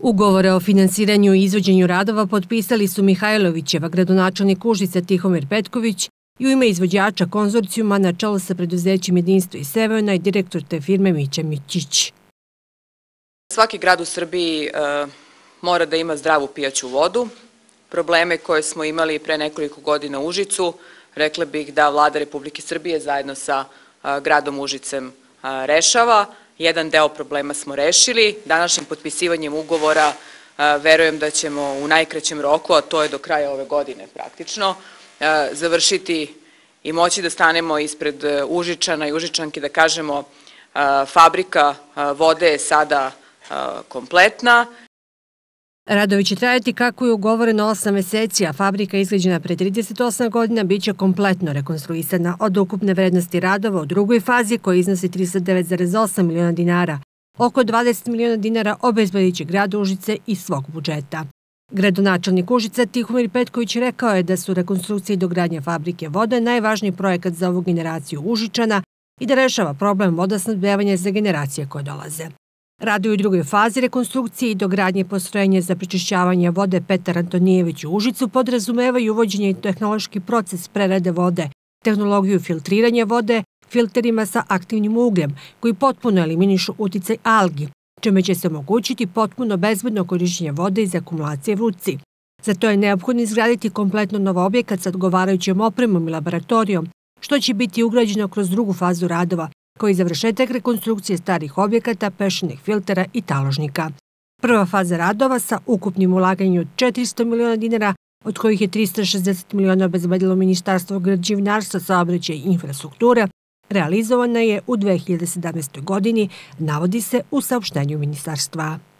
Ugovore o finansiranju i izvođenju radova potpisali su Mihajlovićeva gradonačelnik Užica Tihomir Petković i u ime izvođača konzorcijuma na čelu sa preduzećim Jedinstvo i Severna i direktor te firme Mića Mićić. Svaki grad u Srbiji e, mora da ima zdravu pijaću vodu. Probleme koje smo imali pre nekoliko godina u Užicu, rekla bih da vlada Republike Srbije zajedno sa e, gradom Užicem a, e, rešava. Jedan deo problema smo rešili. Današnjim potpisivanjem ugovora e, verujem da ćemo u najkraćem roku, a to je do kraja ove godine praktično, e, završiti i moći da stanemo ispred e, Užičana i Užičanke, da kažemo fabrika vode je sada kompletna, Radovi će trajati kako je ugovoreno 8 meseci, a fabrika izgrađena pre 38 godina biće kompletno rekonstruisana od ukupne vrednosti radova u drugoj fazi koja iznosi 39,8 miliona dinara. Oko 20 miliona dinara obezbedit grad Užice iz svog budžeta. Gradonačelnik Užica Tihomir Petković rekao je da su rekonstrukcije i dogradnja fabrike vode najvažniji projekat za ovu generaciju Užičana i da rešava problem vodosnadbevanja za generacije koje dolaze. Rade u drugoj fazi rekonstrukcije i dogradnje postrojenja za prečišćavanje vode Petar Antonijević u Užicu podrazumevaju uvođenje i tehnološki proces prerade vode, tehnologiju filtriranja vode, filterima sa aktivnim ugljem, koji potpuno eliminišu uticaj algi, čime će se omogućiti potpuno bezbedno korišćenje vode iz akumulacije vruci. Za to je neophodno izgraditi kompletno novo objekat sa odgovarajućom opremom i laboratorijom, što će biti ugrađeno kroz drugu fazu radova, koji završetak rekonstrukcije starih objekata, pešenih filtera i taložnika. Prva faza radova sa ukupnim ulaganjem od 400 miliona dinara, od kojih je 360 miliona obezbedilo Ministarstvo građivnarstva, saobraćaja i infrastrukture, realizovana je u 2017. godini, navodi se u saopštenju ministarstva.